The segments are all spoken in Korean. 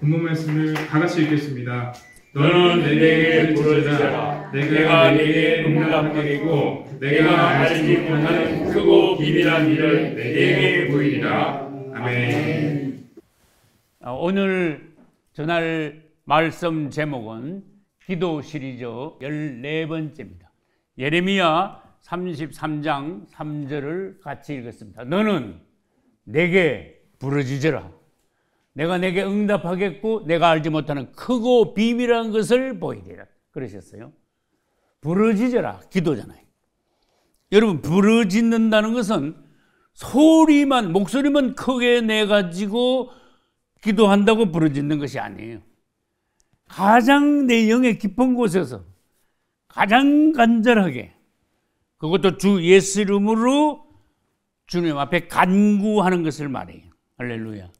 본문 말씀을 다 같이 읽겠습니다. 너는 내게 부르짖어라. 내가 네게 응답하리고 내가 알지 못하는 크고 비밀한 일을 내게 보이리라. 아멘. 어, 오늘 전할 말씀 제목은 기도 시리즈 14번째입니다. 예레미야 33장 3절을 같이 읽었습니다. 너는 내게 부르짖어라. 내가 내게 응답하겠고 내가 알지 못하는 크고 비밀한 것을 보이리라. 그러셨어요. 부르짖어라 기도잖아요. 여러분 부르짖는다는 것은 소리만 목소리만 크게 내 가지고 기도한다고 부르짖는 것이 아니에요. 가장 내 영의 깊은 곳에서 가장 간절하게 그것도 주 예수 이름으로 주님 앞에 간구하는 것을 말해요. 할렐루야.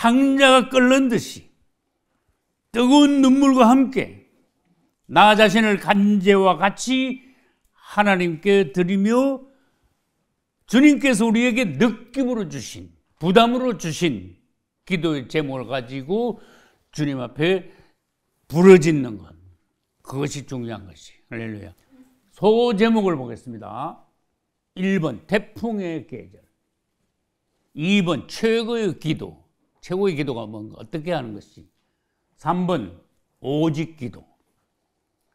상자가 끓는 듯이 뜨거운 눈물과 함께 나 자신을 간제와 같이 하나님께 드리며 주님께서 우리에게 느낌으로 주신 부담으로 주신 기도의 제목을 가지고 주님 앞에 부르짖는 것 그것이 중요한 것이 할렐루야 소제목을 보겠습니다 1번 태풍의 계절 2번 최고의 기도 최고의 기도가 뭔가 어떻게 하는 것이 3번 오직 기도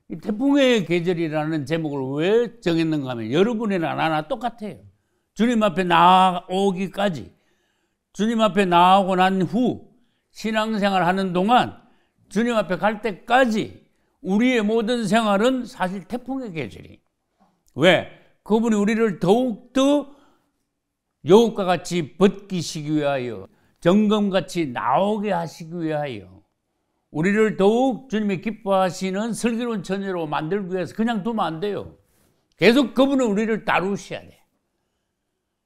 이 태풍의 계절이라는 제목을 왜 정했는가 하면 여러분이나 나나 똑같아요 주님 앞에 나오기까지 주님 앞에 나오고 난 후 신앙생활 하는 동안 주님 앞에 갈 때까지 우리의 모든 생활은 사실 태풍의 계절이 왜? 그분이 우리를 더욱더 여우과 같이 벗기시기 위하여 점검같이 나오게 하시기 위하여 우리를 더욱 주님이 기뻐하시는 슬기로운 처녀로 만들기 위해서 그냥 두면 안 돼요. 계속 그분은 우리를 다루셔야 돼.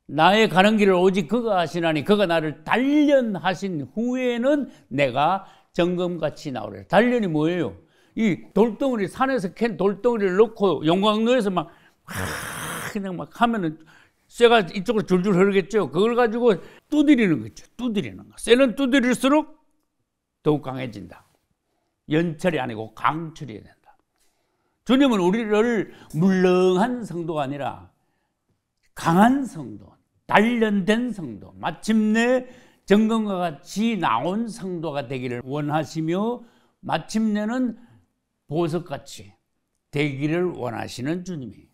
나의 가는 길을 오직 그가 하시나니 그가 나를 단련하신 후에는 내가 정금같이 나오래. 단련이 뭐예요? 이 돌덩어리 산에서 캔 돌덩어리를 넣고 용광로에서 막, 막 그냥 막 하면은 쇠가 이쪽으로 줄줄 흐르겠죠. 그걸 가지고 두드리는 거죠. 두드리는 거. 쇠는 두드릴수록 더욱 강해진다. 연철이 아니고 강철이 된다. 주님은 우리를 물렁한 성도가 아니라 강한 성도, 단련된 성도, 마침내 점검과 같이 나온 성도가 되기를 원하시며 마침내는 보석같이 되기를 원하시는 주님이에요.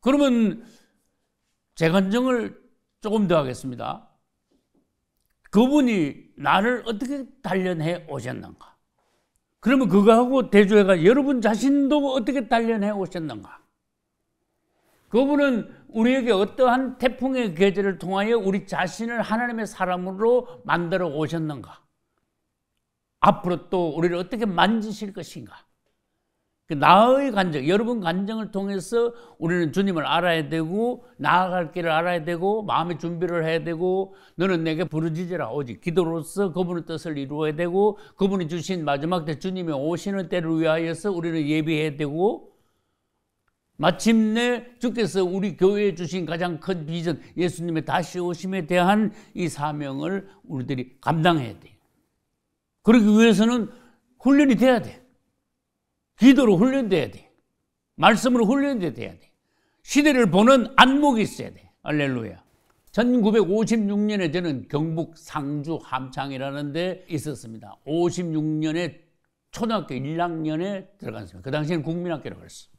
그러면 재건정을 조금 더 하겠습니다. 그분이 나를 어떻게 단련해 오셨는가? 그러면 그거하고 대조해가 여러분 자신도 어떻게 단련해 오셨는가? 그분은 우리에게 어떠한 태풍의 계절을 통하여 우리 자신을 하나님의 사람으로 만들어 오셨는가? 앞으로 또 우리를 어떻게 만지실 것인가? 그 나의 간증, 여러분 간증을 통해서 우리는 주님을 알아야 되고 나아갈 길을 알아야 되고 마음의 준비를 해야 되고 너는 내게 부르짖으라 오직 기도로서 그분의 뜻을 이루어야 되고 그분이 주신 마지막 때주님의 오시는 때를 위하여서 우리는 예비해야 되고 마침내 주께서 우리 교회에 주신 가장 큰 비전 예수님의 다시 오심에 대한 이 사명을 우리들이 감당해야 돼요. 그러기 위해서는 훈련이 돼야 돼. 요 기도로 훈련돼야 돼. 말씀으로 훈련돼야 돼. 시대를 보는 안목이 있어야 돼. 알렐루야. 1956년에 저는 경북 상주 함창이라는 데 있었습니다. 56년에 초등학교 1학년에 들어갔습니다. 그 당시에는 국민학교라고 그랬어요.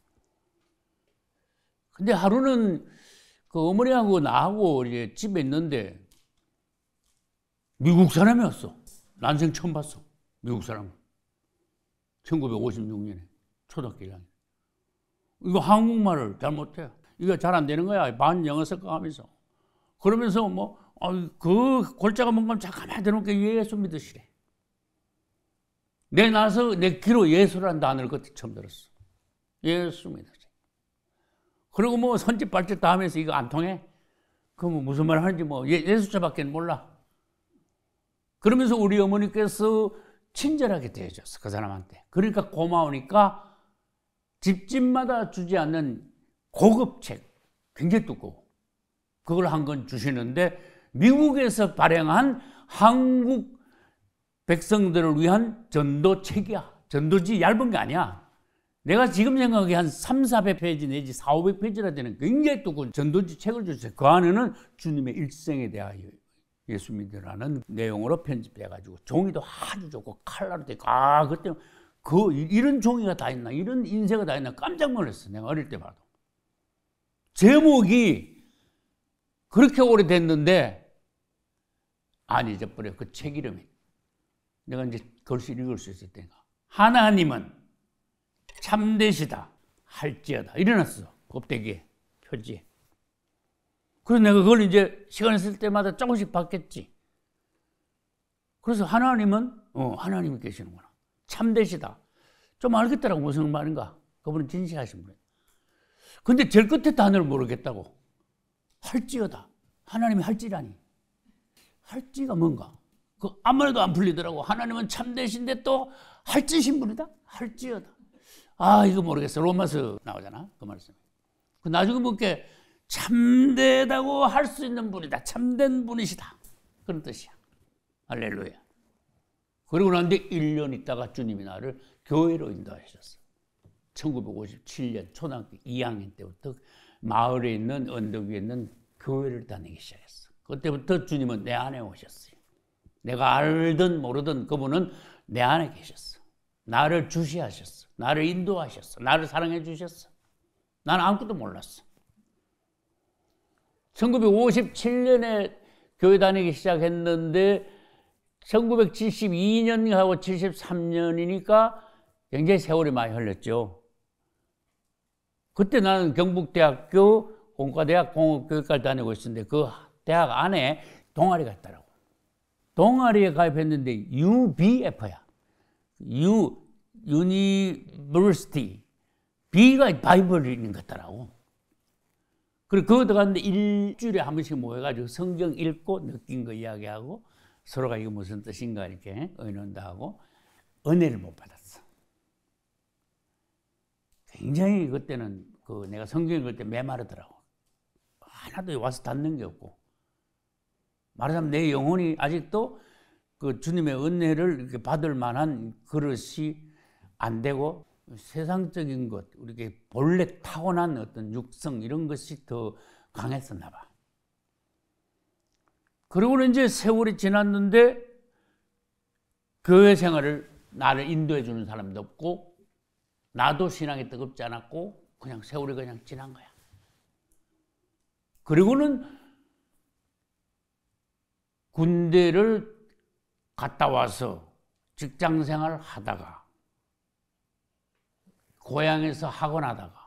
근데 하루는 그 어머니하고 나하고 이제 집에 있는데 미국 사람이었어. 난생 처음 봤어. 미국 사람. 1956년에. 초등학교 1학년. 이거 한국말을 잘 못해요. 이거 잘 안 되는 거야. 반 영어 섞어가면서. 그러면서 뭐, 어, 그 골자가 뭔가 잠깐만 들어놓고 예수 믿으시래. 내 나서 내 귀로 예수란 단어를 그때 처음 들었어. 예수 믿으세요. 그리고 뭐선짓 발짓 다 하면서 이거 안 통해? 그럼 뭐 무슨 말 하는지 뭐 예, 수자밖에 몰라. 그러면서 우리 어머니께서 친절하게 대해줬어. 그 사람한테. 그러니까 고마우니까 집집마다 주지 않는 고급 책, 굉장히 두고 그걸 한 권 주시는데 미국에서 발행한 한국 백성들을 위한 전도 책이야. 전도지 얇은 게 아니야. 내가 지금 생각하기에 한 3, 400페이지 내지 4, 500페이지라 되는 굉장히 두꺼운 전도지 책을 주세요그 안에는 주님의 일생에 대하여 예수 믿으라는 내용으로 편집돼가지고 종이도 아주 좋고 칼라로 되고 아, 그때 그 이런 종이가 다 있나 이런 인쇄가 다 있나 깜짝 놀랐어 내가 어릴 때 봐도 제목이 그렇게 오래됐는데 안 잊어버려 그책 이름이 내가 이제 글씨 읽을 수있을때니까 하나님은 참되시다 할지어다 일어났어 곱대기에 표지에 그래서 내가 그걸 이제 시간 있을 때마다 조금씩 봤겠지 그래서 하나님은 어 하나님이 계시는구나 참되시다. 좀 알겠더라고 무슨 말인가. 그분은 진실하신 분이에요. 근데 제 끝에 단어를 모르겠다고. 할지어다. 하나님이 할지라니. 할지가 뭔가. 그 아무 말도 안 풀리더라고. 하나님은 참되신데 또 할지신 분이다. 할지어다. 아 이거 모르겠어. 로마서 나오잖아. 그 말씀. 그 나중에 묻게 뭐 참되다고 할 수 있는 분이다. 참된 분이시다. 그런 뜻이야. 할렐루야. 그리고 난 뒤에 1년 있다가 주님이 나를 교회로 인도하셨어요. 1957년 초등학교 2학년 때부터 마을에 있는 언덕 위에 있는 교회를 다니기 시작했어. 그때부터 주님은 내 안에 오셨어요. 내가 알든 모르든 그분은 내 안에 계셨어. 나를 주시하셨어. 나를 인도하셨어. 나를 사랑해 주셨어. 난 아무것도 몰랐어. 1957년에 교회 다니기 시작했는데 1972년하고 73년이니까 굉장히 세월이 많이 흘렀죠. 그때 나는 경북대학교 공과대학 공업교육과를 다니고 있었는데 그 대학 안에 동아리가 있더라고. 동아리에 가입했는데 UBF야. U, University. B가 바이블인 것 같더라고. 그리고 그거 들어갔는데 일주일에 한 번씩 모여가지고 성경 읽고 느낀 거 이야기하고 서로가 이거 무슨 뜻인가 이렇게 의논도 하고 은혜를 못 받았어. 굉장히 그때는 그 내가 성경 읽을 때 메마르더라고. 하나도 와서 닿는 게 없고. 말하자면 내 영혼이 아직도 그 주님의 은혜를 이렇게 받을 만한 그릇이 안 되고 세상적인 것, 우리게 본래 타고난 어떤 육성 이런 것이 더 강했었나 봐. 그러고는 이제 세월이 지났는데 교회 생활을 나를 인도해 주는 사람도 없고 나도 신앙이 뜨겁지 않았고 그냥 세월이 그냥 지난 거야. 그리고는 군대를 갔다 와서 직장 생활 하다가 고향에서 학원 하다가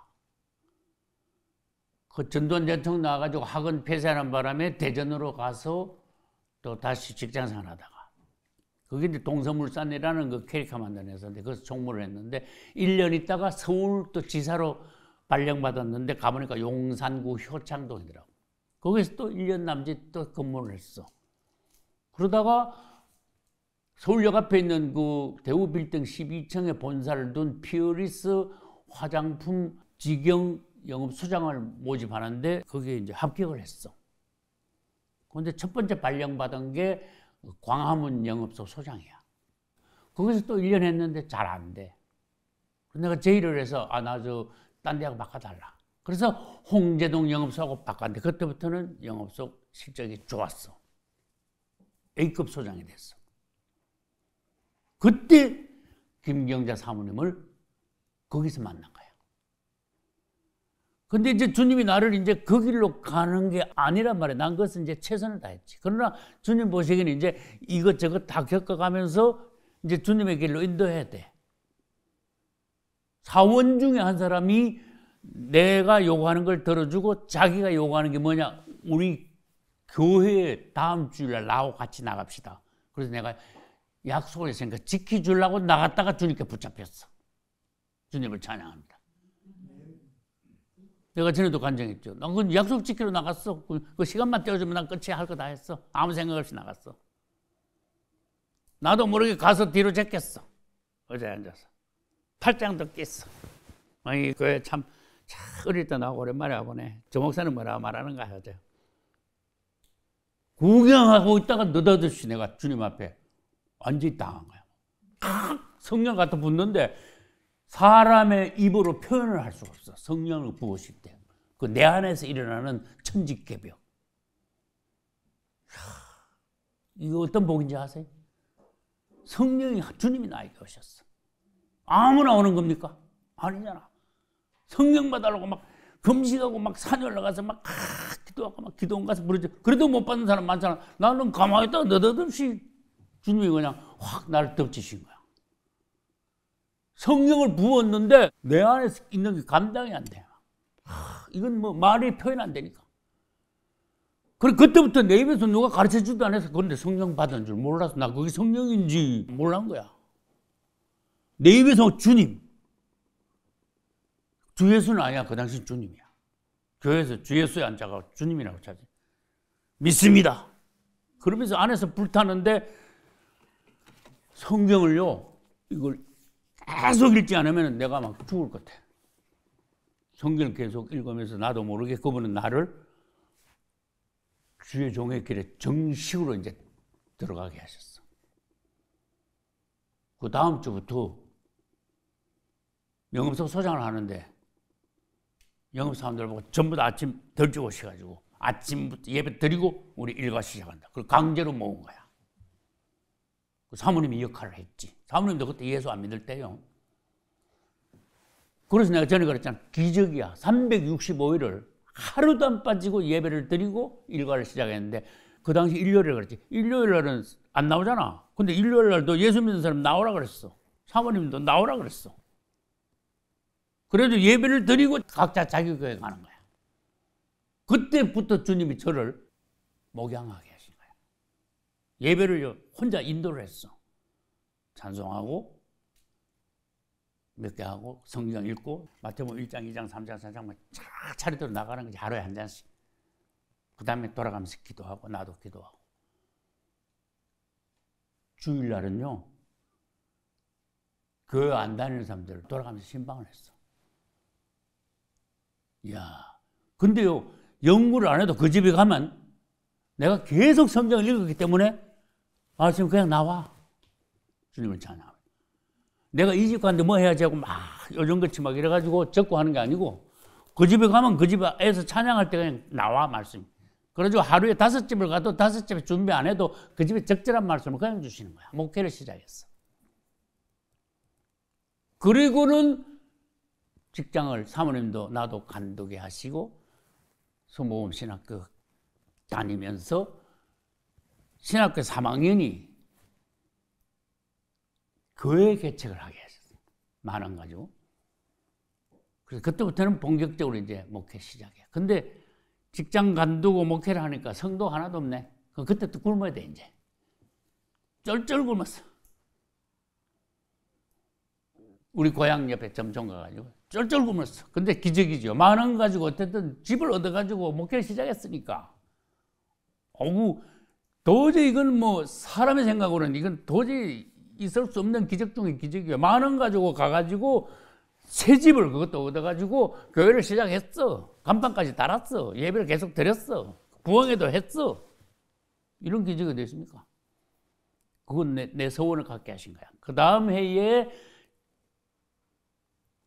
그 전두환 전통 나와가지고 학원 폐쇄하는 바람에 대전으로 가서 또 다시 직장생활 하다가 그게 이제 동서물산이라는 그 캐릭터 만드는회사인데 그래서 종무를 했는데 1년 있다가 서울 또 지사로 발령받았는데 가보니까 용산구 효창동이더라고. 거기서 또 1년 남짓 또 근무를 했어. 그러다가 서울역 앞에 있는 그 대우빌딩 12층에 본사를 둔퓨어리스 화장품 직영 영업 수장을 모집하는데 그게 이제 합격을 했어. 그런데 첫 번째 발령받은 게 광화문 영업소 소장이야. 거기서 또 1년 했는데 잘 안 돼. 내가 제의를 해서 아나저 딴 데하고 바꿔달라. 그래서 홍제동 영업소하고 바꿨는데 그때부터는 영업소 실적이 좋았어. A급 소장이 됐어. 그때 김경자 사모님을 거기서 만난 거야. 근데 이제 주님이 나를 이제 그 길로 가는 게 아니란 말이야. 난 그것은 이제 최선을 다했지. 그러나 주님 보시기는 에 이제 이것저것 다 겪어가면서 이제 주님의 길로 인도해야 돼. 사원 중에 한 사람이 내가 요구하는 걸 들어주고 자기가 요구하는 게 뭐냐. 우리 교회 다음 주일날 나하고 같이 나갑시다. 그래서 내가 약속을 했으니까 지켜주려고 나갔다가 주님께 붙잡혔어. 주님을 찬양합니다. 내가 전에도 간증했죠. 난 그 약속 지키러 나갔어. 그, 그 시간만 떼어주면 난 끝이야. 할거 다 했어. 아무 생각 없이 나갔어. 나도 모르게 가서 뒤로 제꼈어. 어제 앉아서. 팔짱도 깼어. 아니, 그게 참, 참 어릴 때 나하고 오랜만에 와보네. 저 목사는 뭐라 말하는가 하죠. 구경하고 있다가 느닷없이 내가 주님 앞에 앉아있다 한 거야. 성령 같아 붙는데 사람의 입으로 표현을 할 수가 없어. 성령을 부으실 때. 그 내 안에서 일어나는 천지개벽. 이거 어떤 복인지 아세요? 성령이 주님이 나에게 오셨어. 아무나 오는 겁니까? 아니잖아. 성령 받으려고 막 금식하고 막 산에 올라가서 막 기도하고 막 기도원 가서 부르죠. 그래도 못 받는 사람 많잖아. 나는 가만히 있다가 느닷없이 주님이 그냥 확 나를 덮치신 거야. 성령을 부었는데 내 안에 서 있는 게 감당이 안 돼. 하, 이건 뭐 말이 표현 안 되니까. 그리고 그때부터 내 입에서 누가 가르쳐 주도 안 해서 그런데 성령 받은 줄 몰라서 나 그게 성령인지 몰란 거야. 내 입에서 주님. 주 예수는 아니야. 그 당시 주님이야. 교회에서 주 예수에 앉아가 주님이라고 찾지. 믿습니다. 그러면서 안에서 불타는데 성경을요, 이걸 계속 읽지 않으면 내가 막 죽을 것 같아. 성경을 계속 읽으면서 나도 모르게 그분은 나를 주의 종의 길에 정식으로 이제 들어가게 하셨어. 그 다음 주부터 영업소 소장을 하는데 영업 사람들 보고 전부 다 아침 덜 죽으셔가지고 아침부터 예배 드리고 우리 일과 시작한다. 그걸 강제로 모은 거야. 그 사모님이 역할을 했지. 사모님도 그때 예수 안 믿을 때요. 그래서 내가 전에 그랬잖아. 기적이야. 365일을 하루도 안 빠지고 예배를 드리고 일과를 시작했는데 그 당시 일요일에 그랬지. 일요일 날은 안 나오잖아. 근데 일요일 날도 예수 믿는 사람 나오라 그랬어. 사모님도 나오라 그랬어. 그래도 예배를 드리고 각자 자기 교회 가는 거야. 그때부터 주님이 저를 목양하게. 예배를 혼자 인도를 했어. 찬송하고 몇 개 하고 성경 읽고 마태복음 1장, 2장, 3장, 4장만 차 차례대로 나가는 거지 하루에 한 잔씩. 그 다음에 돌아가면서 기도하고 나도 기도하고. 주일날은요. 교회 안 다니는 사람들 돌아가면서 신방을 했어. 야, 근데요 연구를 안 해도 그 집에 가면 내가 계속 성경을 읽었기 때문에 아, 지금 그냥 나와. 주님을 찬양합니다. 내가 이집 갔는데 뭐 해야지 하고 막 요정같이 막 이래가지고 적고 하는 게 아니고 그 집에 가면 그 집에서 찬양할 때 그냥 나와 말씀. 그러죠 하루에 다섯 집을 가도 다섯 집 준비 안 해도 그 집에 적절한 말씀을 그냥 주시는 거야. 목회를 시작했어. 그리고는 직장을 사모님도 나도 간두게 하시고 소모음 신학교 다니면서 신학교 3학년이 교회 개척을 하게 했어요. 만원 가지고. 그래서 그때부터는 본격적으로 이제 목회 시작해. 요 근데 직장 간두고 목회를 하니까 성도 하나도 없네. 그때또 굶어야 돼, 이제. 쩔쩔 굶었어. 우리 고향 옆에 점점 가가지고 쩔쩔 굶었어. 근데 기적이죠. 만원 가지고 어쨌든 집을 얻어가지고 목회를 시작했으니까. 어구 도저히 이건 뭐 사람의 생각으로는 이건 도저히 있을 수 없는 기적 중의 기적이에요. 만원 가지고 가가지고 새 집을 그것도 얻어가지고 교회를 시작했어. 간판까지 달았어. 예배를 계속 드렸어. 부엉에도 했어. 이런 기적이 됐습니까? 그건 내, 내 소원을 갖게 하신 거야. 그 다음 해에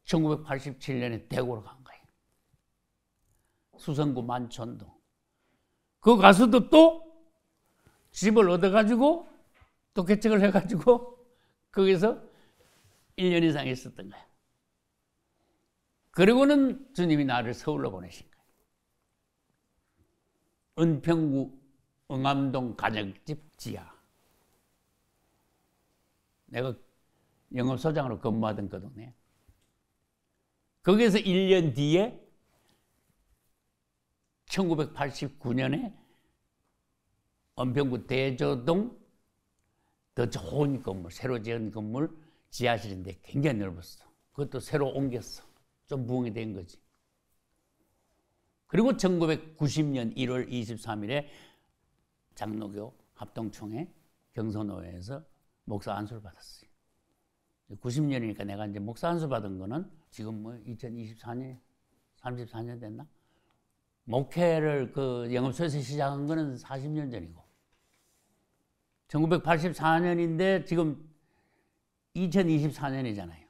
1987년에 대구로 간 거예요. 수성구 만천동. 그 가서도 또 집을 얻어가지고 또 개척을 해가지고 거기서 1년 이상 있었던 거야. 그리고는 주님이 나를 서울로 보내신 거야. 은평구 응암동 가정집 지하. 내가 영업소장으로 근무하던 그 동네. 거기서 1년 뒤에 1989년에 은평구 대저동 더 좋은 건물, 새로 지은 건물 지하실인데 굉장히 넓었어. 그것도 새로 옮겼어. 좀 부흥이 된 거지. 그리고 1990년 1월 23일에 장로교 합동총회 경선호회에서 목사 안수를 받았어요. 90년이니까 내가 이제 목사 안수 받은 거는 지금 뭐 2024년, 34년 됐나? 목회를 그 영업소에서 시작한 거는 40년 전이고. 1984년인데 지금 2024년이잖아요.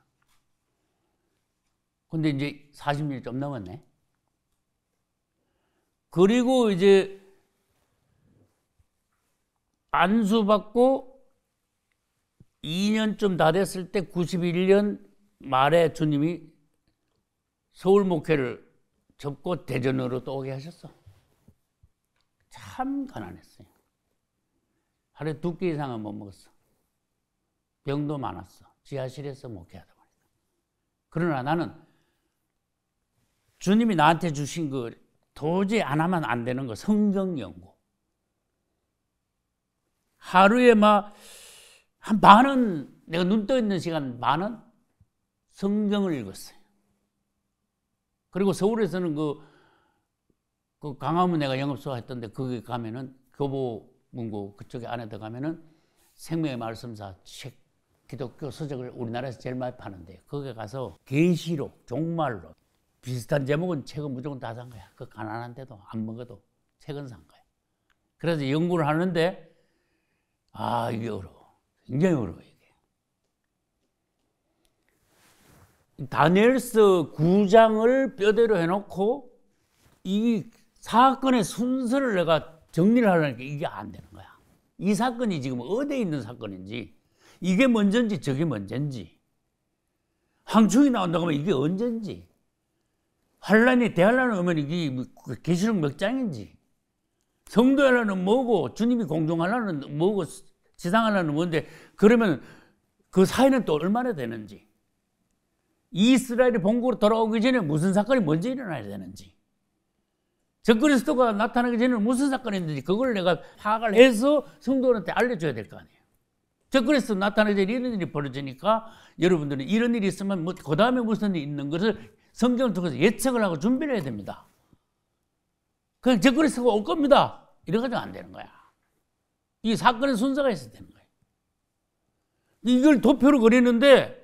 근데 이제 40년이 좀 넘었네. 그리고 이제 안수받고 2년쯤 다 됐을 때 91년 말에 주님이 서울 목회를 접고 대전으로 또 오게 하셨어. 참 가난했어요. 하루에 두끼 이상은 못 먹었어. 병도 많았어. 지하실에서 목회하다 말이다. 그러나 나는 주님이 나한테 주신 그 도저히 안 하면 안 되는 거 성경 연구. 하루에 막한만은 내가 눈 떠 있는 시간 만은 성경을 읽었어요. 그리고 서울에서는 그, 그 강화문 내가 영업소 했던데 거기 가면은 교보 문구 그쪽에 안에 들어가면은 생명의 말씀사 책 기독교 서적을 우리나라에서 제일 많이 파는데 거기에 가서 계시로 종말로 비슷한 제목은 책은 무조건 다 산 거야. 그 가난한데도 안 먹어도 책은 산 거야. 그래서 연구를 하는데 아 이게 어려워. 굉장히 어려워 이게. 다니엘스구장을 뼈대로 해놓고 이 사건의 순서를 내가 정리를 하려니까 이게 안 되는 거야. 이 사건이 지금 어디에 있는 사건인지, 이게 먼저인지 저게 먼저인지, 항충이 나온다고 하면 이게 언젠지, 환란이 대환란을 오면 이게 뭐 그 계시록 몇 장인지, 성도하라는 뭐고, 주님이 공중하라는 뭐고, 지상하라는 뭔데, 그러면 그 사이는 또 얼마나 되는지, 이스라엘이 본국으로 돌아오기 전에 무슨 사건이 먼저 일어나야 되는지, 적그리스도가 나타나기 전에는 무슨 사건이 있는지 그걸 내가 파악을 해서 성도한테 알려줘야 될 거 아니에요. 적그리스도 나타나기 전에 이런 일이 벌어지니까 여러분들은 이런 일이 있으면 뭐그 다음에 무슨 일이 있는 것을 성경을 통해서 예측을 하고 준비를 해야 됩니다. 그냥 적그리스도가 올 겁니다. 이래가지고 안 되는 거야. 이 사건의 순서가 있어야 되는 거예요. 이걸 도표로 그리는데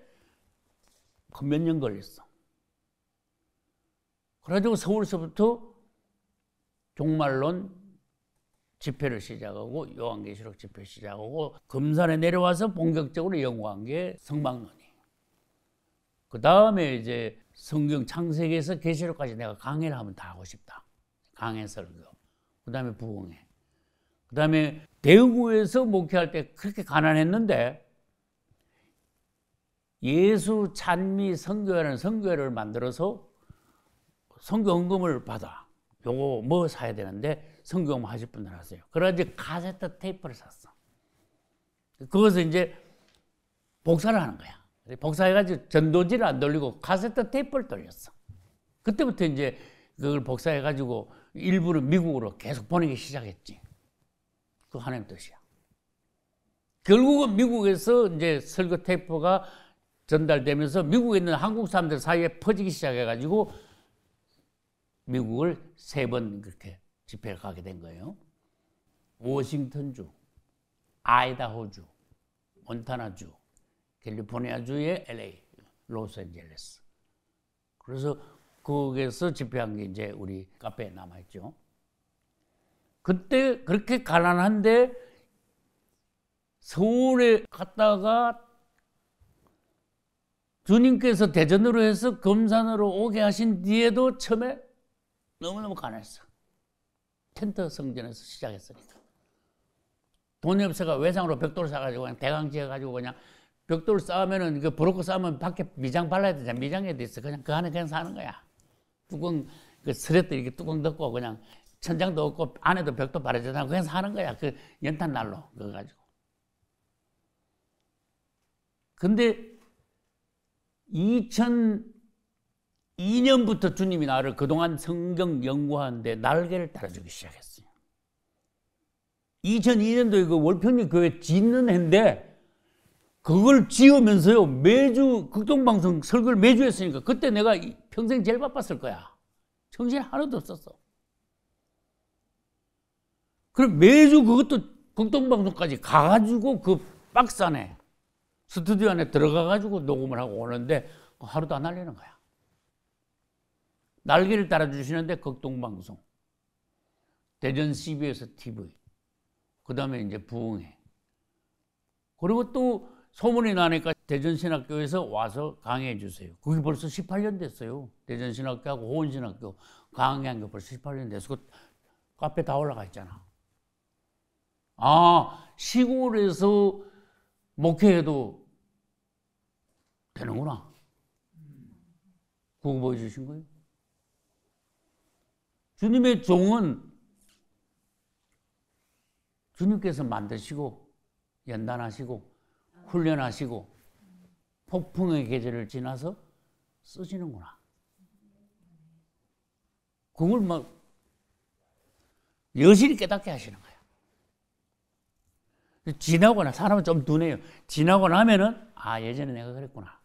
그 몇 년 걸렸어. 그래가지고 서울서부터 종말론 집회를 시작하고 요한계시록 집회 시작하고 금산에 내려와서 본격적으로 영구한 게 성막론이. 그 다음에 이제 성경 창세기에서 계시록까지 내가 강의를 하면 다 하고 싶다. 강해 설교. 그 다음에 부흥회. 그 다음에 대구에서 목회할 때 그렇게 가난했는데 예수 찬미 성교회라는 성교회를 만들어서 성교 헌금을 받아. 요거 뭐 사야 되는데 성경 하실 분들 하세요. 그래지 카세트 테이프를 샀어. 그것을 이제 복사를 하는 거야. 복사해가지고 전도지를 안 돌리고 카세트 테이프를 돌렸어. 그때부터 이제 그걸 복사해가지고 일부를 미국으로 계속 보내기 시작했지. 그 하나님 뜻이야. 결국은 미국에서 이제 설교 테이프가 전달되면서 미국에 있는 한국 사람들 사이에 퍼지기 시작해가지고 미국을 세 번 그렇게 집회를 가게 된 거예요. 워싱턴주, 아이다호주, 몬타나주, 캘리포니아주의 LA, 로스앤젤레스. 그래서 거기에서 집회한 게 이제 우리 카페에 남아있죠. 그때 그렇게 가난한데 서울에 갔다가 주님께서 대전으로 해서 검산으로 오게 하신 뒤에도 처음에 너무너무 가난했어. 텐트 성전에서 시작했으니까. 돈 없어가 외상으로 벽돌을 사가지고 그냥 대강 지어가지고 그냥 벽돌을 쌓으면은 그 브로커 쌓으면 밖에 미장 발라야 되잖아. 미장에 돼 있어. 그냥 그 안에 그냥 사는 거야. 뚜껑 그 스레트 이렇게 뚜껑 덮고 그냥 천장도 없고 안에도 벽도 바라지않고 그냥 사는 거야. 그 연탄 날로 그거 가지고. 근데 2 0 2년부터 주님이 나를 그동안 성경 연구하는데 날개를 달아주기 시작했어요. 2002년도에 그 월평리 교회 짓는 해인데 그걸 지으면서요 매주 극동방송 설교를 매주 했으니까 그때 내가 평생 제일 바빴을 거야 정신 하나도 없었어 그럼 매주 그것도 극동방송까지 가가지고 그 박스 안에 스튜디오 안에 들어가가지고 녹음을 하고 오는데 뭐 하루도 안 날리는 거야 날개를 달아주시는데 극동방송, 대전 CBS TV, 그 다음에 이제 부흥회. 그리고 또 소문이 나니까 대전신학교에서 와서 강의해 주세요. 그게 벌써 18년 됐어요. 대전신학교하고 호원신학교 강의한 게 벌써 18년 됐어. 그 카페 다 올라가 있잖아. 아, 시골에서 목회해도 되는구나. 그거 보여주신 거예요? 주님의 종은 주님께서 만드시고 연단하시고 훈련하시고 폭풍의 계절을 지나서 쓰시는구나. 그걸 막 여실히 깨닫게 하시는 거야. 지나고 나 사람은 좀두해요 지나고 나면은 아 예전에 내가 그랬구나.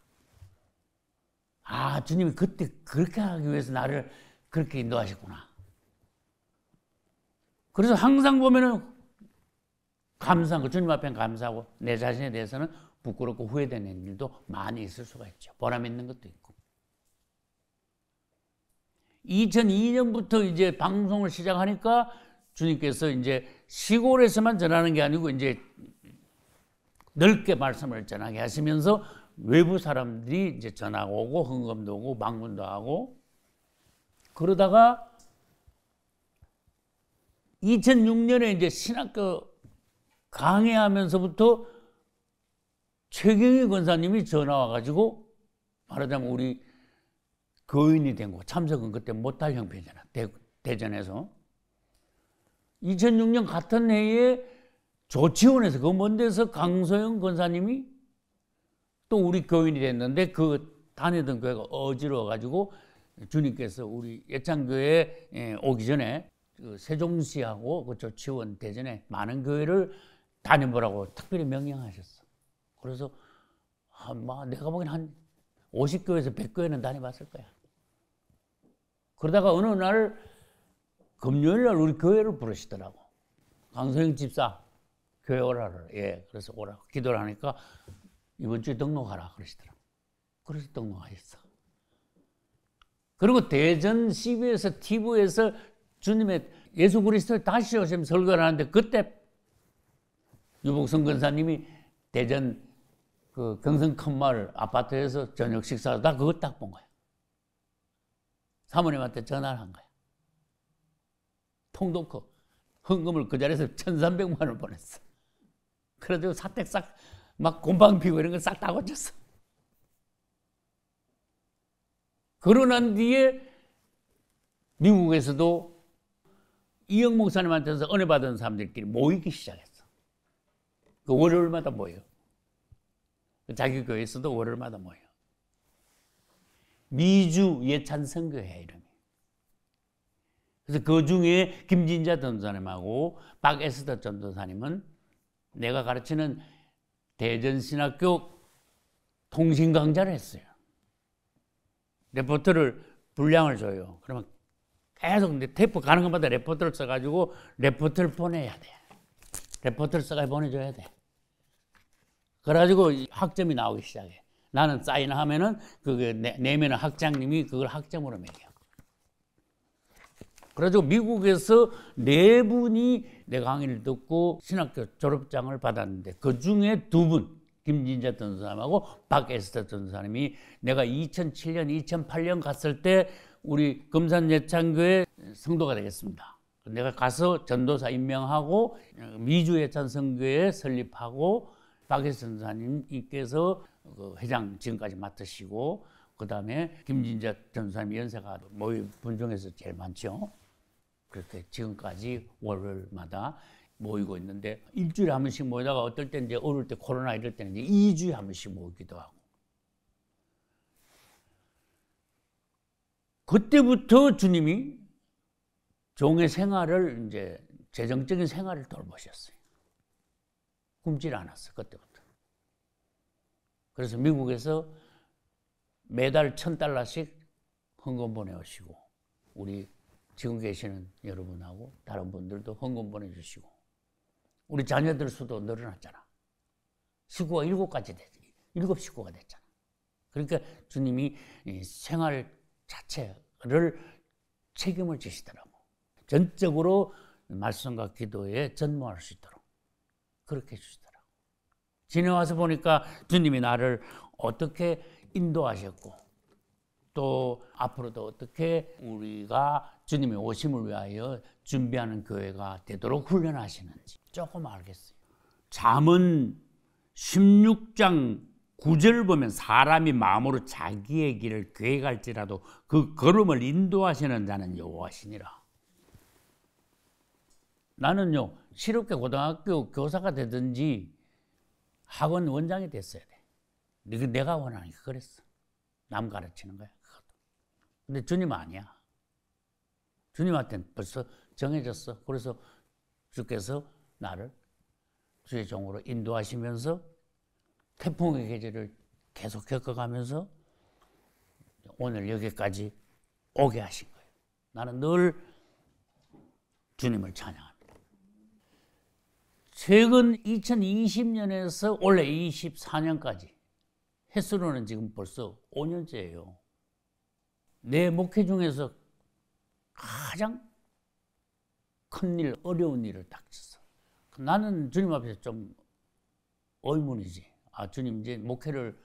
아 주님이 그때 그렇게 하기 위해서 나를 그렇게 인도하셨구나. 그래서 항상 보면은 감사한 거, 주님 앞에 감사하고 내 자신에 대해서는 부끄럽고 후회되는 일도 많이 있을 수가 있죠. 보람 있는 것도 있고. 2002년부터 이제 방송을 시작하니까 주님께서 이제 시골에서만 전하는 게 아니고 이제 넓게 말씀을 전하게 하시면서 외부 사람들이 이제 전하고 오고 흥금도 오고 방문도 하고 그러다가 2006년에 이제 신학교 그 강의하면서부터 최경희 권사님이 전화 와가지고 말하자면 우리 거인이 된 거 참석은 그때 못할 형편이잖아 대, 전에서 2006년 같은 해에 조치원에서 그 먼 데서 강소영 권사님이 또 우리 교인이 됐는데 그 다니던 교회가 어지러워가지고 주님께서 우리 예창교회에 예, 오기 전에 그 세종시하고 그 조치원 대전에 많은 교회를 다녀보라고 특별히 명령하셨어. 그래서 아마 내가 보기엔 한 50교에서 100교회는 다녀봤을 거야. 그러다가 어느 날 금요일 날 우리 교회를 부르시더라고. 강소영 집사 교회 오라를. 예, 그래서 오라. 기도를 하니까 이번 주에 등록하라 그러시더라 그래서 등록하였어. 그리고 대전 c b 에 TV에서 주님의 예수 그리스도를 다시 오시면 설교를 하는데 그때 유복성 권사님이 대전 그 경성 큰마을 아파트에서 저녁 식사하다 그거 딱 본 거야. 사모님한테 전화를 한 거야. 통도 커. 헌금을 그 자리에서 1,300만 원을 보냈어. 그래가지고 사택 싹, 막 곰팡 피고 이런 거 싹다 고쳤어. 그러난 뒤에 미국에서도 이영 목사님한테서 은혜 받은 사람들끼리 모이기 시작했어. 그 월요일마다 모여. 그 자기 교회에서도 월요일마다 모여. 미주 예찬 선교회 이름이. 그래서 그 중에 김진자 전도사님하고 박에스더 전도사님은 내가 가르치는 대전신학교 통신 강좌를 했어요. 레포트를 분량을 줘요. 그러면 계속 테이프 가는 것마다 레포트를 써가지고 레포트를 보내야 돼. 레포트를 써가 보내줘야 돼. 그래가지고 학점이 나오기 시작해. 나는 사인하면은 그게 내면은 학장님이 그걸 학점으로 매겨. 그래가지고 미국에서 네 분이 내 강의를 듣고 신학교 졸업장을 받았는데 그 중에 두 분, 김진자 전사님하고 박에스터 전사님이 내가 2007년, 2008년 갔을 때 우리 금산 예찬교회 성도가 되겠습니다. 내가 가서 전도사 임명하고 미주 예찬 성교회 설립하고 박혜선 전사님께서 그 회장 지금까지 맡으시고 그 다음에 김진자 전사님 연세가 모의 분종에서 제일 많죠. 그렇게 지금까지 월요일마다 모이고 있는데 일주일에 한 번씩 모이다가 어떨 때 이제 어릴 때 코로나 이럴 때는 이제 2주에 한 번씩 모이기도 하고 그때부터 주님이 종의 생활을 이제 재정적인 생활을 돌보셨어요. 굶질 않았어 그때부터. 그래서 미국에서 매달 천 달러씩 헌금 보내오시고 우리 지금 계시는 여러분하고 다른 분들도 헌금 보내주시고 우리 자녀들 수도 늘어났잖아. 식구가 일곱 가지 됐, 일곱 식구가 됐잖아. 그러니까 주님이 생활 자체를 책임을 지시더라고. 전적으로 말씀과 기도에 전무할 수 있도록 그렇게 해주시더라고. 지내와서 보니까 주님이 나를 어떻게 인도하셨고 또 앞으로도 어떻게 우리가 주님의 오심을 위하여 준비하는 교회가 되도록 훈련하시는지 조금 알겠어요. 잠은 16장 구절을 보면 사람이 마음으로 자기의 길을 계획할지라도 그 걸음을 인도하시는 자는 여호와시니라. 나는요 실업계 고등학교 교사가 되든지 학원 원장이 됐어야 돼. 그 내가 원하는 게 그랬어. 남 가르치는 거야. 근데 주님 아니야. 주님한테는 벌써 정해졌어. 그래서 주께서 나를 주의 종으로 인도하시면서 태풍의 계절을 계속 겪어가면서 오늘 여기까지 오게 하신 거예요. 나는 늘 주님을 찬양합니다. 최근 2020년에서 올해 24년까지 횟수로는 지금 벌써 5년째예요. 내 목회 중에서 가장 큰 일, 어려운 일을 닥쳤어. 나는 주님 앞에서 좀 의문이지. 아 주님 이제 목회를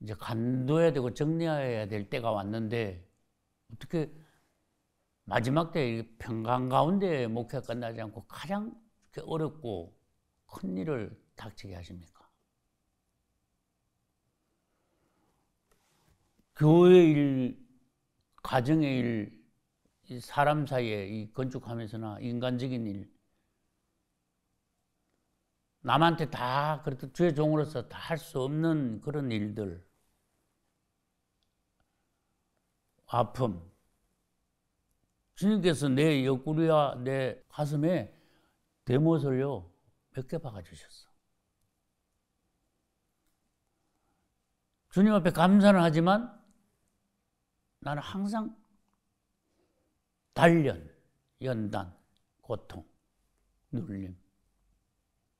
이제 간도해야 되고 정리해야 될 때가 왔는데 어떻게 마지막 때 평강 가운데 목회 끝나지 않고 가장 어렵고 큰 일을 닥치게 하십니까? 교회 일, 가정의 일, 사람 사이에 이 건축하면서나 인간적인 일, 남한테 다 그래도 주의 종으로서 다 할 수 없는 그런 일들 아픔 주님께서 내 옆구리와 내 가슴에 대못을요 몇 개 박아주셨어 주님 앞에 감사는 하지만 나는 항상 단련, 연단, 고통, 눌림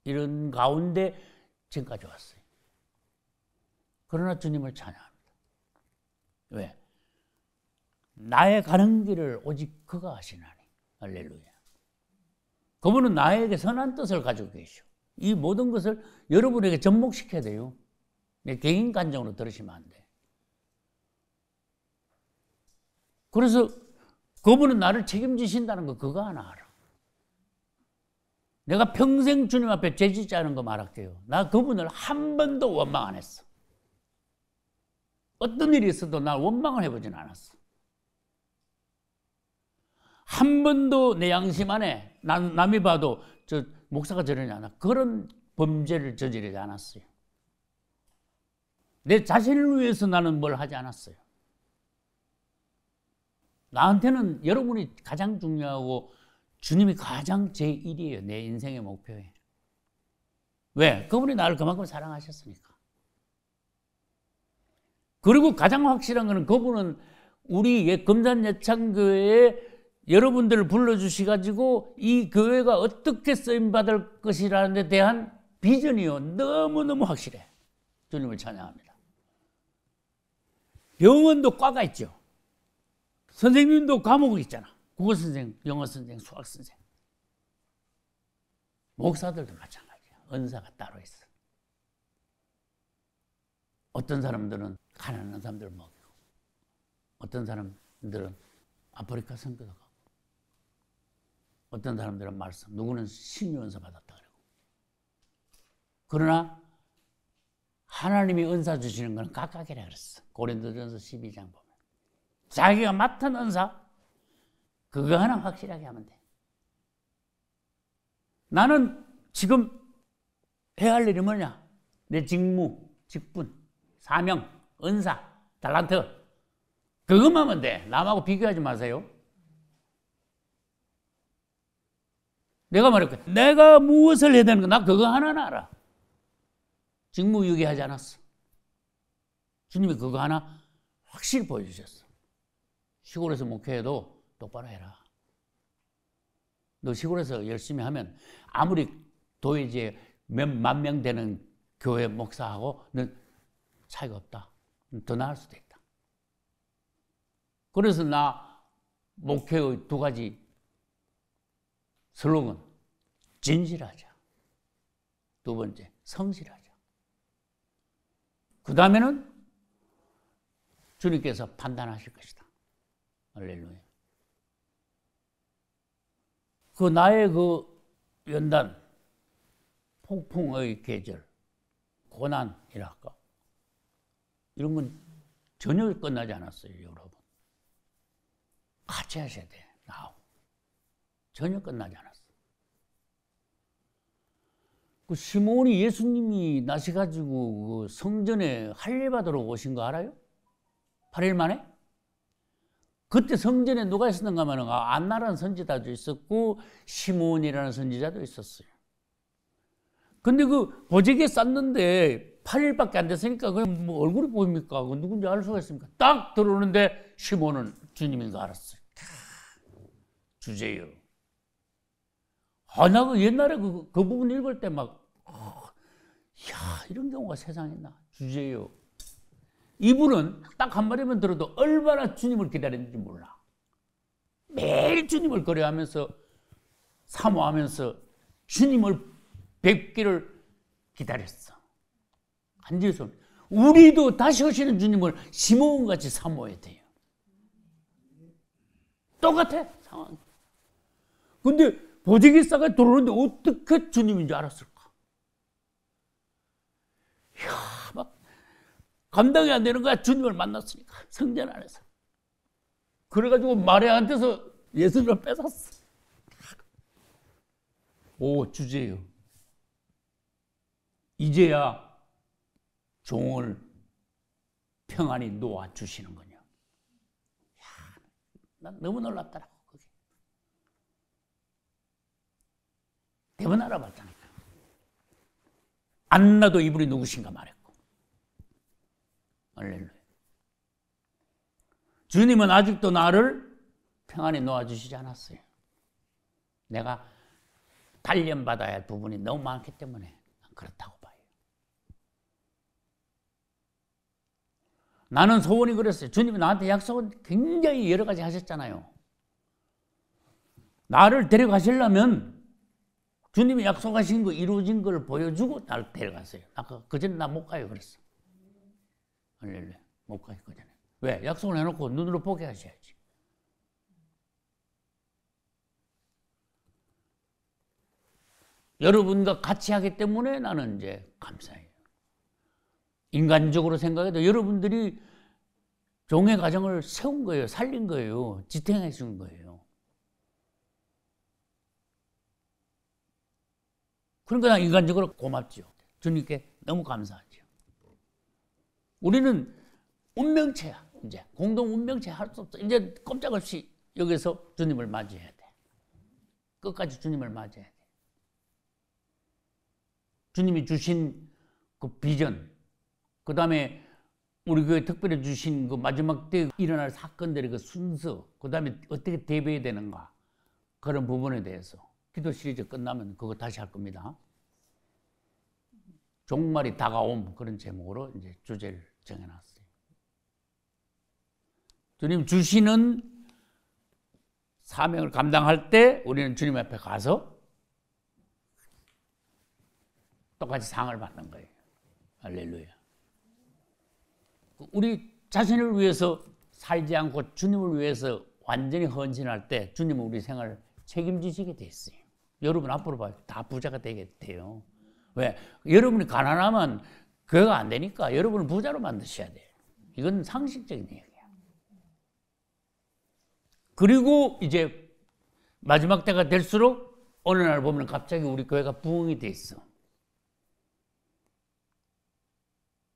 이런 가운데 지금까지 왔어요. 그러나 주님을 찬양합니다. 왜? 나의 가는 길을 오직 그가 하시나니. 할렐루야. 그분은 나에게 선한 뜻을 가지고 계시오. 이 모든 것을 여러분에게 접목시켜야 돼요. 내 개인 감정으로 들으시면 안 돼. 그래서 그분은 나를 책임지신다는 거 그거 하나 알아. 내가 평생 주님 앞에 죄짓지 않은 거 말할게요. 나 그분을 한 번도 원망 안 했어. 어떤 일이 있어도 나 원망을 해보진 않았어. 한 번도 내 양심 안에 남, 남이 봐도 저 목사가 저러지 않 그런 범죄를 저지르지 않았어요. 내 자신을 위해서 나는 뭘 하지 않았어요. 나한테는 여러분이 가장 중요하고 주님이 가장 제1이에요내 인생의 목표에. 왜? 그분이 나를 그만큼 사랑하셨으니까. 그리고 가장 확실한 것은 그분은 우리 예, 금단예창교회에 여러분들을 불러주시가지고 이 교회가 어떻게 쓰임받을 것이라는 데 대한 비전이요. 너무너무 확실해. 주님을 찬양합니다. 병원도 과가 있죠. 선생님도 과목이 있잖아. 국어 선생, 영어 선생, 수학 선생. 목사들도 마찬가지야. 은사가 따로 있어. 어떤 사람들은 가난한 사람들 먹이고, 어떤 사람들은 아프리카 선교도 가고, 어떤 사람들은 말씀, 누구는 신유은사 받았다 그러고. 그러나 하나님이 은사 주시는 건 각각이라 그랬어. 고린도전서 12장 보면. 자기가 맡은 은사, 그거 하나 확실하게 하면 돼. 나는 지금 해야 할 일이 뭐냐? 내 직무, 직분, 사명, 은사, 달란트. 그것만 하면 돼. 남하고 비교하지 마세요. 내가 말했고, 내가 무엇을 해야 되는가? 나 그거 하나는 알아. 직무유기하지 않았어. 주님이 그거 하나 확실히 보여주셨어. 시골에서 목회해도 똑바로 해라. 너 시골에서 열심히 하면 아무리 도회지에 몇만 명 되는 교회 목사하고는 차이가 없다. 더 나을 수도 있다. 그래서 나 목회의 두 가지 슬로건 진실하자. 두 번째 성실하자. 그 다음에는 주님께서 판단하실 것이다. 할렐루야. 그 나의 그 연단, 폭풍의 계절, 고난이랄까. 이런 건 전혀 끝나지 않았어요, 여러분. 같이 하셔야 돼, 나하고. 전혀 끝나지 않았어. 그 시몬이 예수님이 나셔가지고 그 성전에 할례 받으러 오신 거 알아요? 8일 만에? 그때 성전에 누가 있었는가 하면 아, 안나라는 선지자도 있었고 시몬이라는 선지자도 있었어요. 근데 그 보직에 쌌는데 8일밖에 안 됐으니까 그냥 뭐 얼굴이 보입니까? 그 누군지 알 수가 있습니까? 딱 들어오는데 시몬은 주님인 거 알았어요. 주제요. 아, 나 그 옛날에 그, 그 부분 읽을 때 막, 어, 이런 경우가 세상에 나. 주제요. 이분은 딱 한마디만 들어도 얼마나 주님을 기다리는지 몰라. 매일 주님을 거래하면서 사모하면서 주님을 뵙기를 기다렸어. 간절히 우리도 다시 오시는 주님을 심오몬같이 사모해야 돼요. 똑같아 상황. 근데 보직기사가 들어오는데 어떻게 주님인 줄 알았을까? 이야. 감당이 안 되는 거야. 주님을 만났으니까. 성전 안에서. 그래가지고 마리아한테서 예수님을 뺏었어. 오, 주제요. 이제야 종을 평안히 놓아주시는 거냐. 야, 난 너무 놀랐더라고, 그게. 대본 알아봤다니까. 안나도 이분이 누구신가 말이 알렐루야. 주님은 아직도 나를 평안히 놓아주시지 않았어요. 내가 단련받아야 할 부분이 너무 많기 때문에 그렇다고 봐요. 나는 소원이 그랬어요. 주님이 나한테 약속은 굉장히 여러 가지 하셨잖아요. 나를 데려가시려면 주님이 약속하신 거 이루어진 걸 보여주고 나를 데려갔어요. 아까 그, 그전 나못 가요 그랬어. 할렐루야. 못가 거잖아요. 왜? 약속을 해놓고 눈으로 보게 하셔야지. 여러분과 같이 하기 때문에 나는 이제 감사해요. 인간적으로 생각해도 여러분들이 종의 가정을 세운 거예요. 살린 거예요. 지탱해 준 거예요. 그러니까 인간적으로 고맙죠. 주님께 너무 감사하죠. 우리는 운명체야. 이제 공동 운명체 할 수 없어. 이제 꼼짝없이 여기서 주님을 맞이해야 돼. 끝까지 주님을 맞이해야 돼. 주님이 주신 그 비전, 그 다음에 우리 교회 특별히 주신 그 마지막 때 일어날 사건들의 그 순서, 그 다음에 어떻게 대비해야 되는가 그런 부분에 대해서 기도 시리즈 끝나면 그거 다시 할 겁니다. 종말이 다가옴 그런 제목으로 이제 주제를 정해놨어요. 주님 주시는 사명을 감당할 때 우리는 주님 앞에 가서 똑같이 상을 받는 거예요. 할렐루야. 우리 자신을 위해서 살지 않고 주님을 위해서 완전히 헌신할 때 주님은 우리 생활을 책임지시게 돼어요 여러분 앞으로 봐요. 다 부자가 되게 돼요. 왜? 여러분이 가난하면 교회가 안 되니까 여러분을 부자로 만드셔야 돼요. 이건 상식적인 얘기야. 그리고 이제 마지막 때가 될수록 어느 날 보면 갑자기 우리 교회가 부흥이 돼 있어.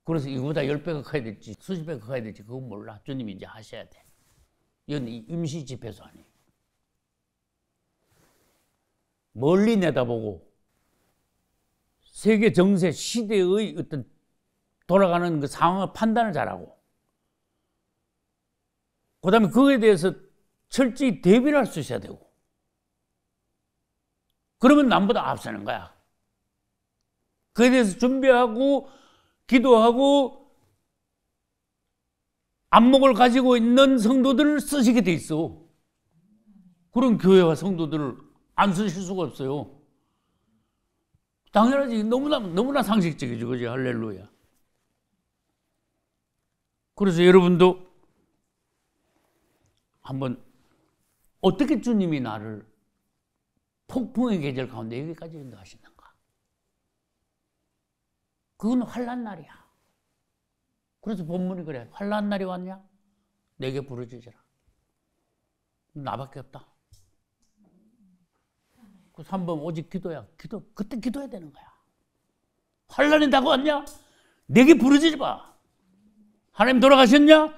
그래서 이거보다 10배가 커야 될지 수십 배가 커야 될지 그건 몰라. 주님이 이제 하셔야 돼. 이건 임시 집회소 아니에요. 멀리 내다보고 세계 정세 시대의 어떤 돌아가는 그 상황을 판단을 잘하고 그 다음에 그거에 대해서 철저히 대비를 할 수 있어야 되고 그러면 남보다 앞서는 거야. 그에 대해서 준비하고 기도하고 안목을 가지고 있는 성도들을 쓰시게 돼 있어. 그런 교회와 성도들을 안 쓰실 수가 없어요. 당연하지. 너무나, 너무나 상식적이죠. 그지? 할렐루야. 그래서 여러분도 한번 어떻게 주님이 나를 폭풍의 계절 가운데 여기까지 인도하시는가? 그건 환란 날이야. 그래서 본문이 그래. 환란 날이 왔냐? 내게 부르짖으라. 나밖에 없다. 그 3번 오직 기도야. 기도 그때 기도해야 되는 거야. 환란이 다가 왔냐? 내게 부르짖어 봐. 하나님 돌아가셨냐?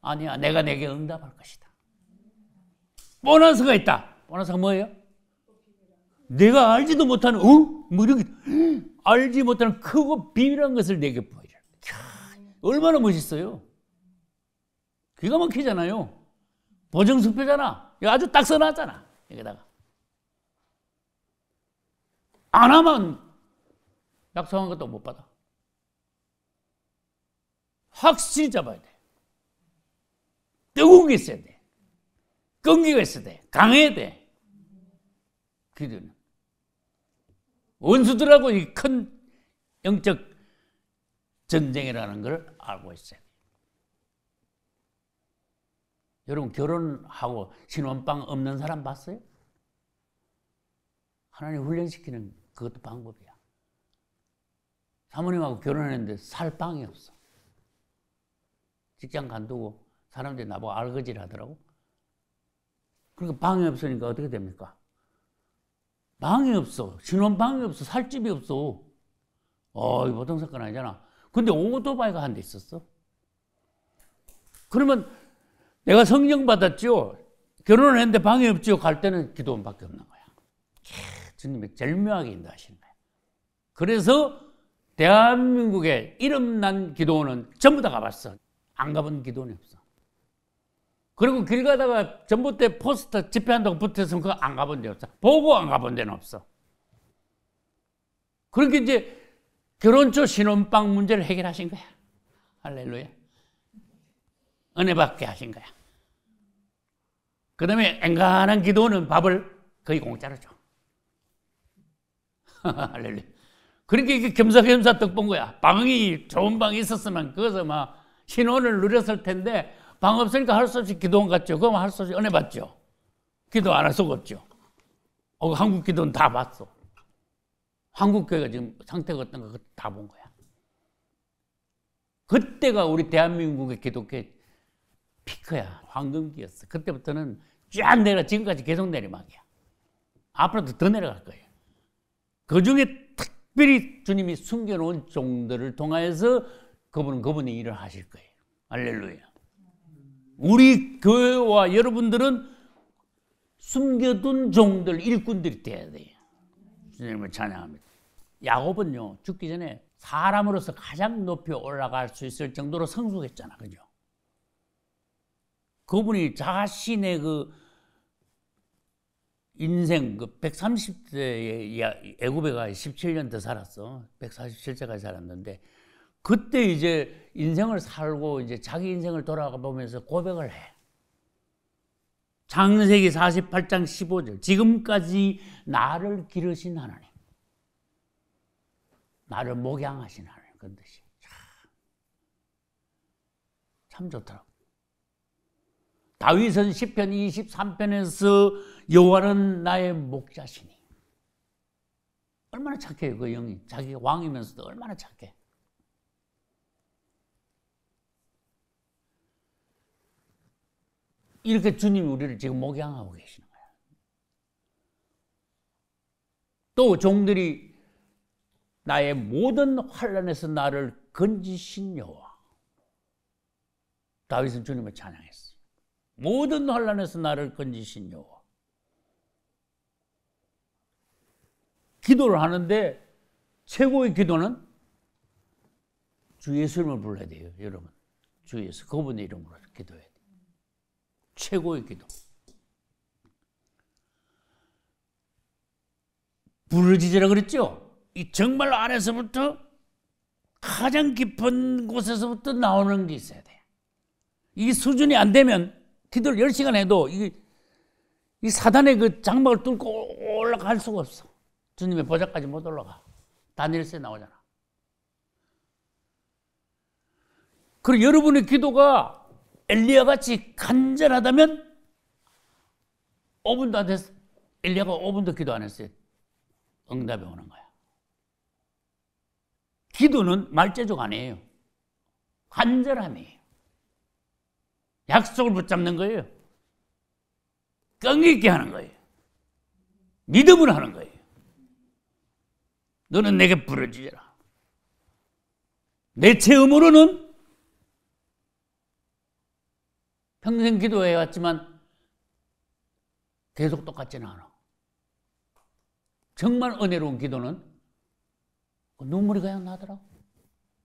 아니야. 내가 내게 응답할 것이다. 보너스가 있다. 보너스가 뭐예요? 내가 알지도 못하는 어? 뭐 이런 게 알지 못하는 크고 비밀한 것을 내게 보여줘. 얼마나 멋있어요. 기가 막히잖아요. 보증수표잖아. 아주 딱 써놨잖아. 여기다가. 안 하면 약속한 것도 못 받아. 확실히 잡아야 돼. 뜨거운 게 있어야 돼. 끈기가 있어야 돼. 강해야 돼. 기도는. 원수들하고 이 큰 영적 전쟁이라는 걸 알고 있어야 돼. 여러분 결혼하고 신혼방 없는 사람 봤어요? 하나님 훈련시키는 그것도 방법이야. 사모님하고 결혼했는데 살 방이 없어. 직장 간두고 사람들이 나보고 알거지를 하더라고. 그러니까 방이 없으니까 어떻게 됩니까? 방이 없어. 신혼 방이 없어. 살 집이 없어. 어, 이 보통 사건 아니잖아. 근데 오토바이가 한 대 있었어. 그러면 내가 성령 받았지 결혼을 했는데 방이 없지갈 때는 기도원밖에 없는 거야. 주님이 절묘하게 인도하시는 거야. 그래서 대한민국의 이름난 기도원은 전부 다 가봤어. 안 가본 기도원이 없어. 그리고 길 가다가 전봇대 포스터 집회한다고 붙어서 그거 안 가본 데 없어. 보고 안 가본 데는 없어. 그렇게 이제 결혼초 신혼방 문제를 해결하신 거야. 할렐루야. 은혜 받게 하신 거야. 그 다음에 앵간한 기도는 밥을 거의 공짜로 줘. 할렐루야. 그렇니까 이게 겸사겸사 떡 본 거야. 방이 좋은 방이 있었으면 그것서 막 신원을 누렸을 텐데 방 없으니까 할 수 없이 기도원 갔죠. 그럼 할 수 없이 은혜 받죠. 기도 안 할 수가 없죠. 어, 한국 기도는 다 봤어. 한국 교회가 지금 상태가 어떤 거 다 본 거야. 그때가 우리 대한민국의 기독교 피크야. 황금기였어. 그때부터는 쫙 내려 지금까지 계속 내리막이야. 앞으로도 더 내려갈 거예요. 그 중에 특별히 주님이 숨겨놓은 종들을 통하서 그분은 그분의 일을 하실 거예요. 알렐루야. 우리 교회와 여러분들은 숨겨둔 종들, 일꾼들이 돼야 돼요. 주님을 찬양합니다. 야곱은요, 죽기 전에 사람으로서 가장 높이 올라갈 수 있을 정도로 성숙했잖아. 그죠? 그분이 자신의 그 인생 그 130대에 애굽에 가 17년 더 살았어. 147세까지 살았는데 그때 이제 인생을 살고 이제 자기 인생을 돌아가 보면서 고백을 해. 창세기 48장 15절. 지금까지 나를 기르신 하나님. 나를 목양하신 하나님. 그 뜻이. 참, 좋더라고. 다윗은 10편 23편에서 여호와는 나의 목자시니. 얼마나 착해요, 그 영이. 자기가 왕이면서도 얼마나 착해. 이렇게 주님이 우리를 지금 목양하고 계시는 거예요. 또 종들이 나의 모든 환란에서 나를 건지신 여호와. 다윗은 주님을 찬양했어 모든 환란에서 나를 건지신 여호와. 기도를 하는데 최고의 기도는 주 예수 이을 불러야 돼요, 여러분. 주 예수 그분의 이름으로 기도해요 최고의 기도. 불르짖으라 그랬죠? 이 정말로 안에서부터 가장 깊은 곳에서부터 나오는 게 있어야 돼 이 수준이 안 되면 기도를 10시간 해도 이, 이 사단의 그 장막을 뚫고 올라갈 수가 없어. 주님의 보좌까지 못 올라가. 다니엘서에 나오잖아. 그리고 여러분의 기도가 엘리야 같이 간절하다면 5분도 안 됐어. 엘리야가 5분도 기도 안 했어요. 응답이 오는 거야. 기도는 말재족 아니에요. 간절함이에요. 약속을 붙잡는 거예요. 끈기 있게 하는 거예요. 믿음으로 하는 거예요. 너는 내게 부르짖어라. 내 체험으로는 평생 기도해왔지만 계속 똑같지는 않아. 정말 은혜로운 기도는 눈물이 그냥 나더라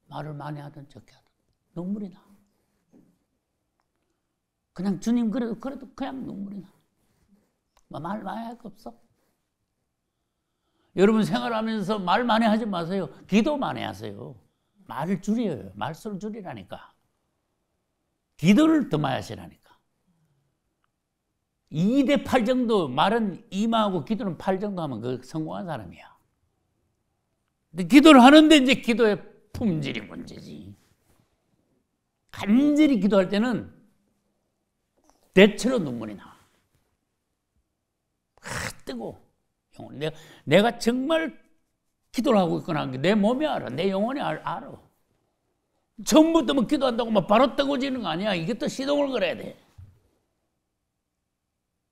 말을 많이 하든 적게 하든 눈물이 나. 그냥 주님 그래도 그래도 그냥 눈물이 나. 뭐 말 많이 할 거 없어. 여러분 생활하면서 말 많이 하지 마세요. 기도 많이 하세요. 말을 줄여요. 말수를 줄이라니까. 기도를 더 많이 하시라니까. 2대 8 정도, 말은 2마하고 기도는 8 정도 하면 그 성공한 사람이야. 근데 기도를 하는데 이제 기도의 품질이 문제지. 간절히 기도할 때는 대체로 눈물이 나. 아, 뜨고. 영혼. 내가, 내가 정말 기도를 하고 있구나. 내 몸이 알아. 내 영혼이 알아. 전부터 뭐 기도한다고 막 바로 뜨거워지는 거 아니야. 이게 또 시동을 걸어야 돼.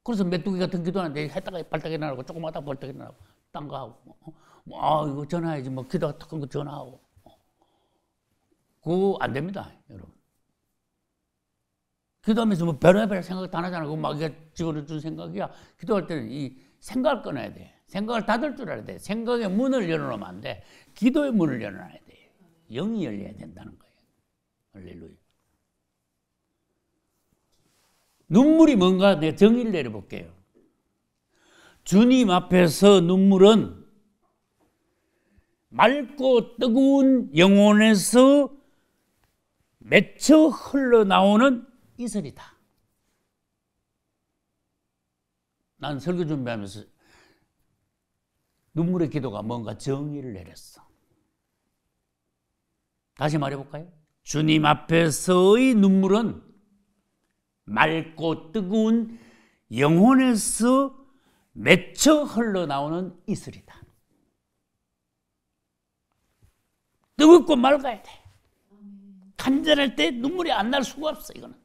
그래서 메뚜기 같은 기도하는데 했다가 발딱이 나고 조금 하다 발딱이 나고 딴 거 하고 뭐, 어? 뭐, 아 이거 전화해야지 뭐 기도가 탁거 전화하고 어? 그거 안 됩니다 여러분 기도하면서 뭐 별의별 생각 다 나잖아 그거 막 집어넣준 생각이야 기도할 때는 이 생각을 꺼내야 돼 생각을 닫을 줄 알아야 돼 생각의 문을 열어놓으면 안돼 기도의 문을 열어놔야 돼 영이 열려야 된다는 거야 할렐루야. 눈물이 뭔가 내 정의를 내려볼게요. 주님 앞에서 눈물은 맑고 뜨거운 영혼에서 맺혀 흘러나오는 이슬이다. 난 설교 준비하면서 눈물의 기도가 뭔가 정의를 내렸어. 다시 말해볼까요? 주님 앞에서의 눈물은 맑고 뜨거운 영혼에서 맺혀 흘러나오는 이슬이다. 뜨겁고 맑아야 돼. 간절할 때 눈물이 안 날 수가 없어, 이거는.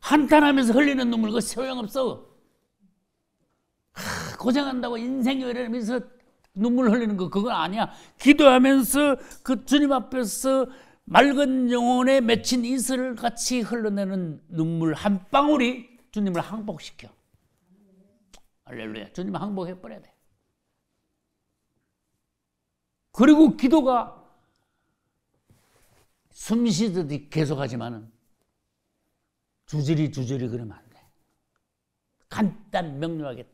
한탄하면서 흘리는 눈물, 그 소용없어. 하, 고생한다고 인생이 외면서 눈물 흘리는 거, 그건 아니야. 기도하면서 그 주님 앞에서 맑은 영혼에 맺힌 이슬 같이 흘러내는 눈물 한 방울이 주님을 항복시켜. 할렐루야. 주님을 항복해버려야 돼. 그리고 기도가 숨 쉬듯이 계속하지만 주저리 주저리 그러면 안 돼. 간단 명료하게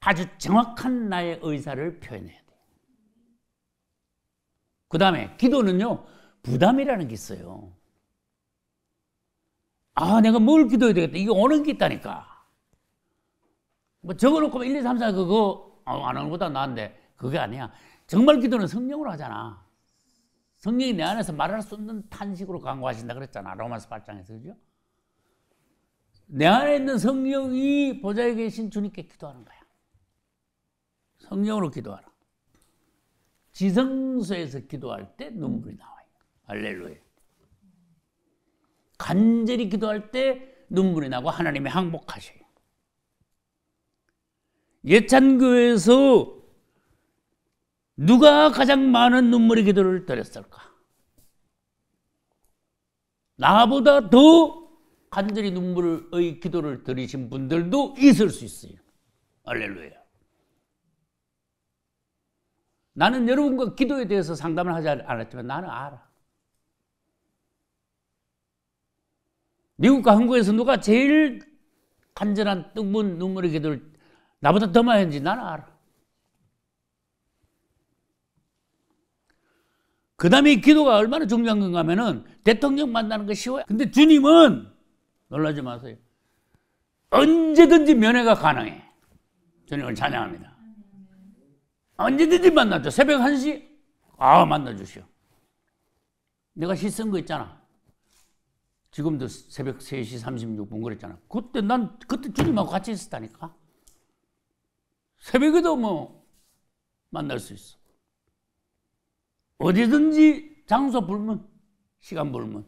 아주 정확한 나의 의사를 표현해요. 그 다음에 기도는요, 부담이라는 게 있어요. 아, 내가 뭘 기도해야 되겠다. 이게 오는 게 있다니까. 뭐 적어놓고 1, 2, 3, 4 그거 아, 안 하는 것보다 나은데 그게 아니야. 정말 기도는 성령으로 하잖아. 성령이 내 안에서 말할 수 없는 탄식으로 강구하신다 그랬잖아. 로마서 8장에서 그죠? 내 안에 있는 성령이 보좌에 계신 주님께 기도하는 거야. 성령으로 기도하라. 지성소에서 기도할 때 눈물이 나와요. 할렐루야. 간절히 기도할 때 눈물이 나고 하나님이 항복하셔요. 예찬교에서 누가 가장 많은 눈물의 기도를 드렸을까? 나보다 더 간절히 눈물의 기도를 드리신 분들도 있을 수 있어요. 할렐루야. 나는 여러분과 기도에 대해서 상담을 하지 않았지만 나는 알아. 미국과 한국에서 누가 제일 간절한 뜨거운 눈물의 기도를 나보다 더 많이 했는지 나는 알아. 그 다음에 기도가 얼마나 중요한 건가 하면은 대통령 만나는 거 쉬워요. 근데 주님은 놀라지 마세요. 언제든지 면회가 가능해. 주님을 찬양합니다. 언제든지 만나죠. 새벽 1시? 아, 만나주시오. 내가 희생 거 있잖아. 지금도 새벽 3시 36분 그랬잖아. 그때 난 그때 주님하고 같이 있었다니까. 새벽에도 뭐 만날 수 있어. 어디든지 장소 불문, 시간 불문.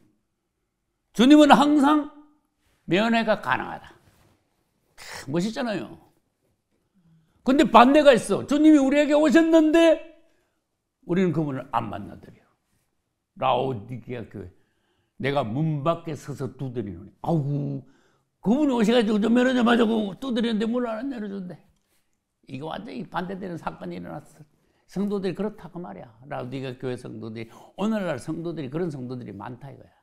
주님은 항상 면회가 가능하다. 멋있잖아요. 근데 반대가 있어. 주님이 우리에게 오셨는데 우리는 그분을 안 만나더려. 라오디게아 교회. 내가 문 밖에 서서 두드리는. 아우, 그분이 오셔가지고 좀 열어줘마자 두드리는데 문을 안 열어준대. 이거 완전히 반대되는 사건이 일어났어. 성도들이 그렇다고 말이야. 라우디가 교회 성도들이 오늘날 성도들이 그런 성도들이 많다 이거야.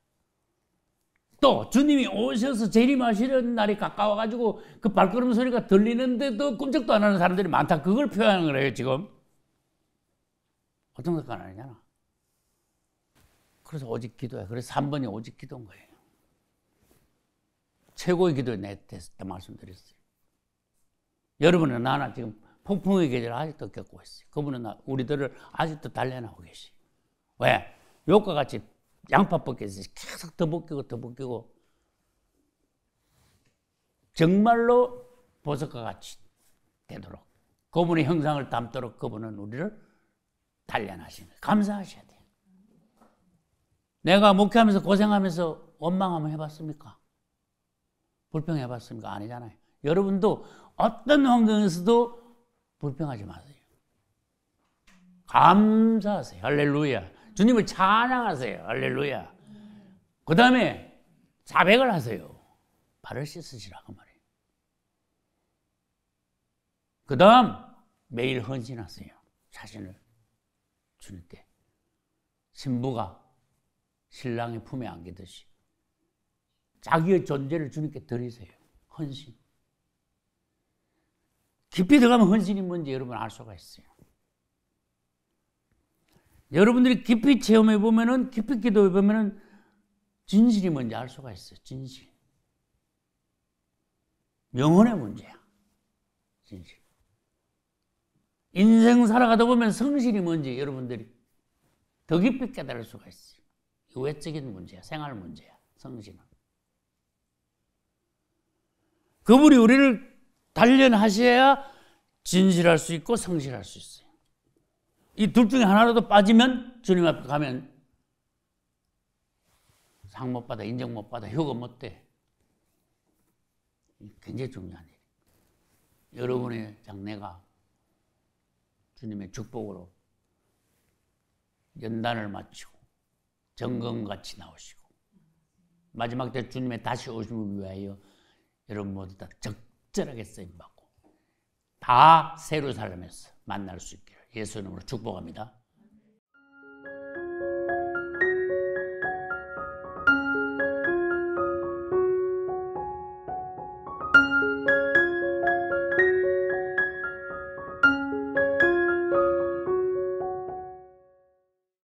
또 주님이 오셔서 재림하시는 날이 가까워가지고 그 발걸음 소리가 들리는데도 꿈쩍도 안 하는 사람들이 많다. 그걸 표현을 해요 지금. 어떤 것과 아니잖아. 그래서 오직 기도야. 그래서 3번이 오직 기도인 거예요. 최고의 기도에 대해서 말씀드렸어요. 여러분은 나나 지금 폭풍의 계절 아직도 겪고 있어요. 그분은 우리들을 아직도 달래나고 계시 왜? 욕과 같이 양파 벗겼으니 계속 더 벗기고 더 벗기고 정말로 보석과 같이 되도록 그분의 형상을 담도록 그분은 우리를 단련하시는 거 감사하셔야 돼요. 내가 목회하면서 고생하면서 원망 한번 해봤습니까? 불평해봤습니까? 아니잖아요. 여러분도 어떤 환경에서도 불평하지 마세요. 감사하세요. 할렐루야. 주님을 찬양하세요. 할렐루야. 그 다음에 자백을 하세요. 발을 씻으시라고 그 말해요그 다음 매일 헌신하세요. 자신을 주님께. 신부가 신랑의 품에 안기듯이 자기의 존재를 주님께 드리세요. 헌신. 깊이 들어가면 헌신이 뭔지 여러분 알 수가 있어요. 여러분들이 깊이 체험해 보면은 깊이 기도해 보면은 진실이 뭔지 알 수가 있어. 요 진실. 영혼의 문제야. 진실. 인생 살아가다 보면 성실이 뭔지 여러분들이 더 깊이 깨달을 수가 있어. 요 외적인 문제야. 생활 문제야. 성실은. 그분이 우리를 단련하셔야 진실할 수 있고 성실할 수 있어요. 이둘 중에 하나라도 빠지면 주님 앞에 가면 상 못 받아, 인정 못 받아, 효과 못 돼. 굉장히 중요한 일. 여러분의 장래가 주님의 축복으로 연단을 마치고 정금같이 나오시고 마지막 때 주님의 다시 오심을 위하여 여러분 모두 다 적절하게 쓰임받고 다 새로 살면서 만날 수 있게. 예수 이으로 축복합니다.